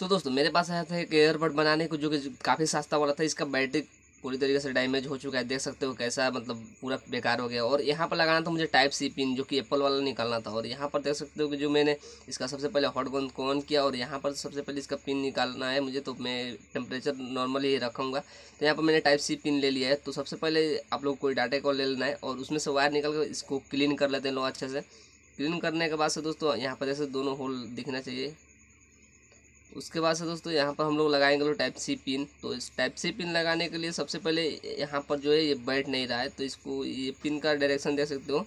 तो दोस्तों मेरे पास आया था एक एयरबड बनाने को जो कि काफ़ी सस्ता वाला था इसका बैटरी पूरी तरीके से डैमेज हो चुका है देख सकते हो कैसा मतलब पूरा बेकार हो गया और यहाँ पर लगाना था मुझे टाइप सी पिन जो कि एप्पल वाला निकालना था और यहाँ पर देख सकते हो कि जो मैंने इसका सबसे पहले हॉट गोन को ऑन किया और यहाँ पर सबसे पहले इसका पिन निकालना है मुझे तो मैं टेम्परेचर नॉर्मली रखूँगा तो यहाँ पर मैंने टाइप सी पिन ले लिया है तो सबसे पहले आप लोग कोई डाटा कॉल ले लेना है और उसमें से वायर निकाल कर इसको क्लीन कर लेते हैं लोग अच्छे से क्लीन करने के बाद से दोस्तों यहाँ पर जैसे दोनों होल दिखना चाहिए उसके बाद से दोस्तों यहाँ पर हम लोग लगाएंगे टाइप सी पिन तो इस टाइप सी पिन लगाने के लिए सबसे पहले यहाँ पर जो है ये बैठ नहीं रहा है तो इसको ये पिन का डायरेक्शन दे सकते हो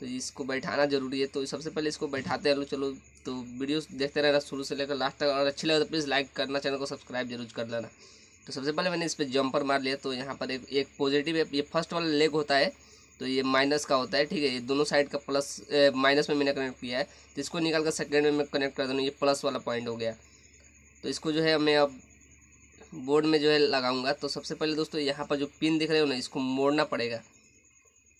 तो इसको बैठाना जरूरी है तो सबसे पहले इसको बैठाते हैं लोग चलो तो वीडियो देखते रहना शुरू से लेकर लास्ट तक और अच्छी लगे तो प्लीज़ लाइक करना चैनल को सब्सक्राइब जरूर कर लेना तो सबसे पहले मैंने इस पर जंपर मार लिया तो यहाँ पर एक एक पॉजिटिव ये फर्स्ट वाला लेग होता है तो ये माइनस का होता है ठीक है ये दोनों साइड का प्लस माइनस में मैंने कनेक्ट किया है तो इसको निकाल कर सेकेंड में मैं कनेक्ट कर दूँ ये प्लस वाला पॉइंट हो गया तो इसको जो है मैं अब बोर्ड में जो है लगाऊंगा तो सबसे पहले दोस्तों यहाँ पर जो पिन दिख रहे हो ना इसको मोड़ना पड़ेगा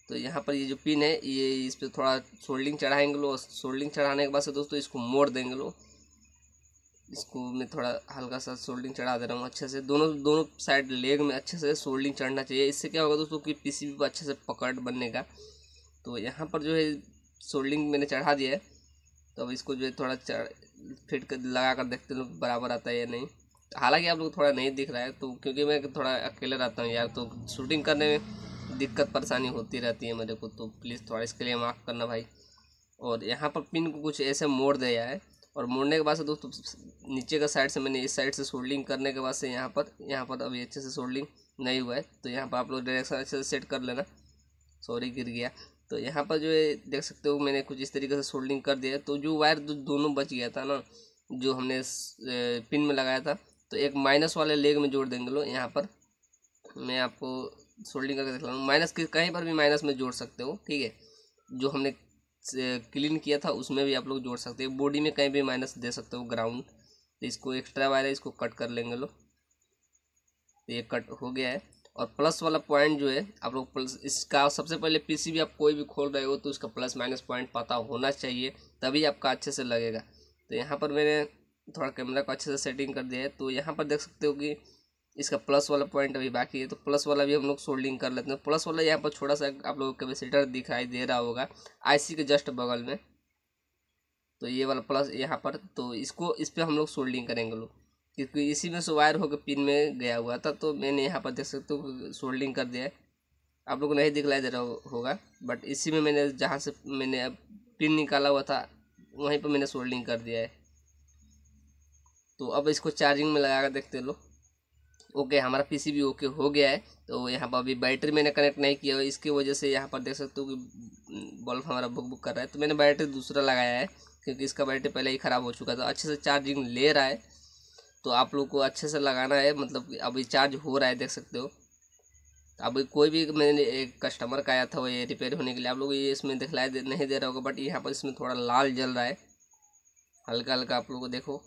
तो यहाँ पर ये जो पिन है ये इस पर थोड़ा सोल्डिंग चढ़ाएंगे लो सोल्डिंग चढ़ाने के बाद से दोस्तों इसको मोड़ देंगे लोग इसको मैं थोड़ा हल्का सा सोल्डिंग चढ़ा दे रहा हूँ अच्छे से दोनों दोनों साइड लेग में अच्छे से सोल्डिंग चढ़ना चाहिए इससे क्या होगा दोस्तों कि पीसीबी पर अच्छे से पकड़ बनने का तो यहाँ पर जो है सोल्डिंग मैंने चढ़ा दिया है तो अब इसको जो है थोड़ा चढ़ फिट कर लगा कर देखते लोग बराबर आता है या नहीं हालाँकि आप लोग थोड़ा नहीं दिख रहा है तो क्योंकि मैं थोड़ा अकेले रहता हूँ यार तो शूटिंग करने में दिक्कत परेशानी होती रहती है मेरे को तो प्लीज़ थोड़ा इसके लिए माफ़ करना भाई और यहाँ पर पिन को कुछ ऐसे मोड़ दिया है और मोड़ने के बाद से दोस्तों नीचे का साइड से मैंने इस साइड से सोल्डिंग करने के बाद से यहाँ पर यहाँ पर अभी अच्छे से सोल्डिंग नहीं हुआ है तो यहाँ पर आप लोग डायरेक्शन अच्छे से सेट कर लेना सॉरी गिर गया तो यहाँ पर जो है देख सकते हो मैंने कुछ इस तरीके से सोल्डिंग कर दिया तो जो वायर दो, दोनों बच गया था ना जो हमने पिन में लगाया था तो एक माइनस वाले लेग में जोड़ देंगे लोग यहाँ पर मैं आपको सोल्डिंग करके दिखा रहा माइनस के कहीं पर भी माइनस में जोड़ सकते हो ठीक है जो हमने क्लीन किया था उसमें भी आप लोग जोड़ सकते हो बॉडी में कहीं भी माइनस दे सकते हो ग्राउंड तो इसको एक्स्ट्रा वायर है इसको कट कर लेंगे लोग तो ये कट हो गया है और प्लस वाला पॉइंट जो है आप लोग प्लस इसका सबसे पहले भी आप कोई भी खोल रहे हो तो उसका प्लस माइनस पॉइंट पता होना चाहिए तभी आपका अच्छे से लगेगा तो यहाँ पर मैंने थोड़ा कैमरा को अच्छे से सेटिंग कर दिया है तो यहाँ पर देख सकते हो कि इसका प्लस वाला पॉइंट अभी बाकी है तो प्लस वाला भी हम लोग सोल्डिंग कर लेते हैं प्लस वाला यहाँ पर छोटा सा आप लोगों को कैपेसिटर दिखाई दे रहा होगा आईसी के जस्ट बगल में तो ये वाला प्लस यहाँ पर तो इसको इस पर हम लोग सोल्डिंग करेंगे लोग क्योंकि इसी में से वायर होकर पिन में गया हुआ था तो मैंने यहाँ पर देख सकते हो सोल्डिंग कर दिया है आप लोग को नहीं दिखलाई दे रहा होगा बट इसी में मैंने जहाँ से मैंने पिन निकाला हुआ था वहीं पर मैंने सोल्डिंग कर दिया है तो अब इसको चार्जिंग में लगा कर देखते लोग ओके हमारा पीसी भी ओके हो गया है तो यहाँ पर अभी बैटरी मैंने कनेक्ट नहीं किया इसकी वजह से यहाँ पर देख सकते हो कि हम्म, बल्ब हमारा बुक बुक कर रहा है तो मैंने बैटरी दूसरा लगाया है क्योंकि इसका बैटरी पहले ही ख़राब हो चुका था अच्छे से चार्जिंग ले रहा है तो आप लोग को अच्छे से लगाना है मतलब अभी चार्ज हो रहा है देख सकते हो अभी कोई भी मैंने एक कस्टमर का आया था वो ये रिपेयर होने के लिए आप लोग ये इसमें दिखलाया नहीं दे रहा होगा बट यहाँ पर इसमें थोड़ा लाल जल रहा है हल्का हल्का आप लोग को देखो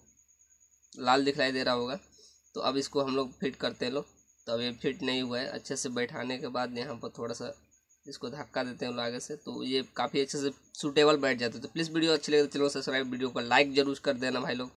लाल दिखलाई दे रहा होगा तो अब इसको हम लोग फिट करते लो तो अब ये फिट नहीं हुआ है अच्छे से बैठाने के बाद यहाँ पर थोड़ा सा इसको धक्का देते हैं आगे से तो ये काफ़ी अच्छे से सूटेबल बैठ जाते हैं तो प्लीज़ वीडियो अच्छी लगे तो चलो सब्सक्राइब वीडियो को लाइक जरूर कर देना भाई लोग